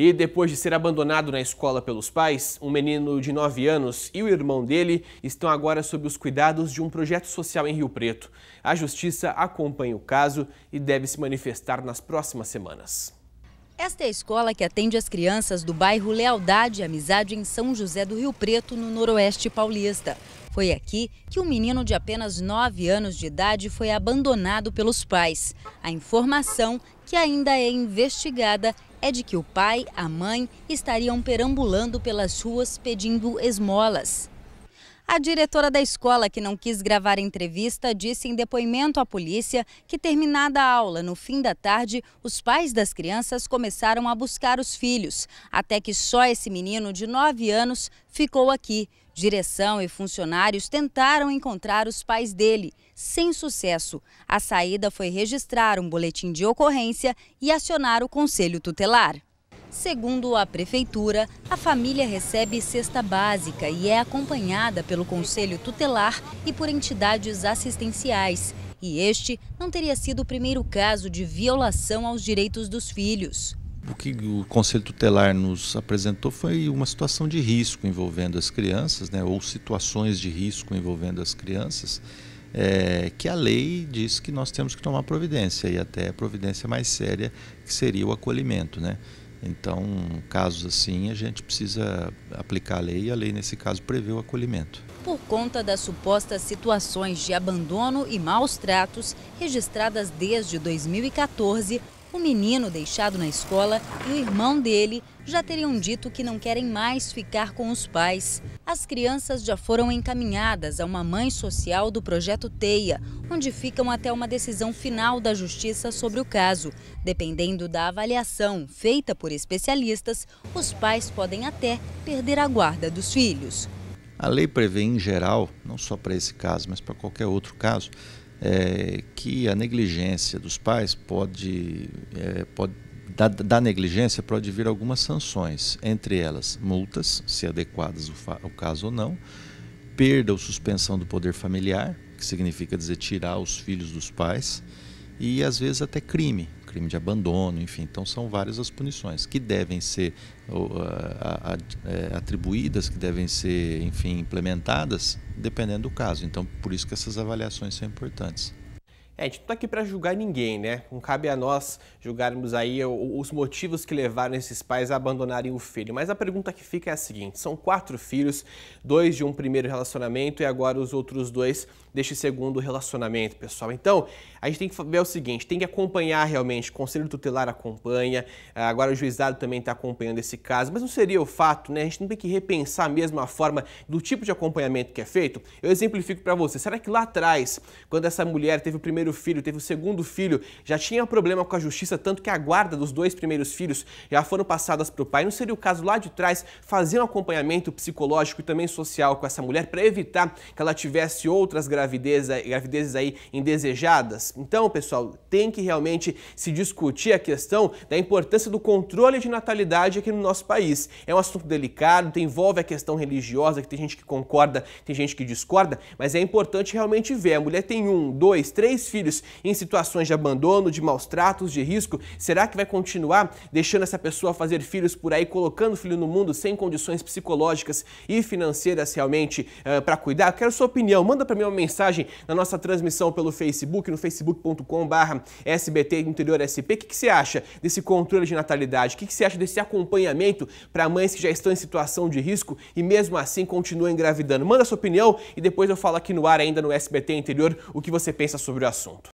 E depois de ser abandonado na escola pelos pais, um menino de 9 anos e o irmão dele estão agora sob os cuidados de um projeto social em Rio Preto. A justiça acompanha o caso e deve se manifestar nas próximas semanas. Esta é a escola que atende as crianças do bairro Lealdade e Amizade em São José do Rio Preto, no noroeste paulista. Foi aqui que um menino de apenas 9 anos de idade foi abandonado pelos pais. A informação, que ainda é investigada, é de que o pai, a mãe, estariam perambulando pelas ruas pedindo esmolas. A diretora da escola, que não quis gravar entrevista, disse em depoimento à polícia que, terminada a aula no fim da tarde, os pais das crianças começaram a buscar os filhos, até que só esse menino de 9 anos ficou aqui. Direção e funcionários tentaram encontrar os pais dele, sem sucesso. A saída foi registrar um boletim de ocorrência e acionar o conselho tutelar. Segundo a Prefeitura, a família recebe cesta básica e é acompanhada pelo Conselho Tutelar e por entidades assistenciais. E este não teria sido o primeiro caso de violação aos direitos dos filhos. O que o Conselho Tutelar nos apresentou foi uma situação de risco envolvendo as crianças, né, ou situações de risco envolvendo as crianças, é, que a lei diz que nós temos que tomar providência, e até a providência mais séria, que seria o acolhimento. Né? Então, casos assim, a gente precisa aplicar a lei e a lei, nesse caso, prevê o acolhimento. Por conta das supostas situações de abandono e maus tratos registradas desde 2014, o menino deixado na escola e o irmão dele já teriam dito que não querem mais ficar com os pais. As crianças já foram encaminhadas a uma mãe social do projeto Teia, onde ficam até uma decisão final da justiça sobre o caso. Dependendo da avaliação feita por especialistas, os pais podem até perder a guarda dos filhos. A lei prevê, em geral, não só para esse caso, mas para qualquer outro caso, é, que a negligência dos pais pode, é, pode da, da, negligência pode vir algumas sanções, entre elas multas, se adequadas ao caso ou não, perda ou suspensão do poder familiar, que significa dizer tirar os filhos dos pais, e às vezes até crime, crime de abandono, enfim. Então são várias as punições que devem ser é, atribuídas, que devem ser, enfim, implementadas, dependendo do caso. Então por isso que essas avaliações são importantes. É, a gente não está aqui para julgar ninguém, né? Não cabe a nós julgarmos aí os motivos que levaram esses pais a abandonarem o filho. Mas a pergunta que fica é a seguinte: são quatro filhos, dois de um primeiro relacionamento e agora os outros dois deste segundo relacionamento, pessoal. Então, a gente tem que ver o seguinte: tem que acompanhar realmente, o conselho tutelar acompanha, agora o juizado também está acompanhando esse caso, mas não seria o fato, né? A gente não tem que repensar mesmo a forma do tipo de acompanhamento que é feito? Eu exemplifico para você: será que lá atrás, quando essa mulher teve o primeiro primeiro filho, teve o segundo filho, já tinha problema com a justiça, tanto que a guarda dos dois primeiros filhos já foram passadas para o pai. Não seria o caso lá de trás fazer um acompanhamento psicológico e também social com essa mulher para evitar que ela tivesse outras gravidez, gravidezes aí indesejadas? Então, pessoal, tem que realmente se discutir a questão da importância do controle de natalidade aqui no nosso país. É um assunto delicado, envolve a questão religiosa, que tem gente que concorda, tem gente que discorda, mas é importante realmente ver. A mulher tem um, dois, três filhos filhos em situações de abandono, de maus tratos, de risco? Será que vai continuar deixando essa pessoa fazer filhos por aí, colocando filho no mundo sem condições psicológicas e financeiras realmente uh, eh, para cuidar? Quero sua opinião. Manda para mim uma mensagem na nossa transmissão pelo Facebook, no facebook.com/barra SBT Interior SP. O que, que você acha desse controle de natalidade? O que, que você acha desse acompanhamento para mães que já estão em situação de risco e mesmo assim continuam engravidando? Manda sua opinião e depois eu falo aqui no ar ainda no SBT Interior o que você pensa sobre o assunto. sont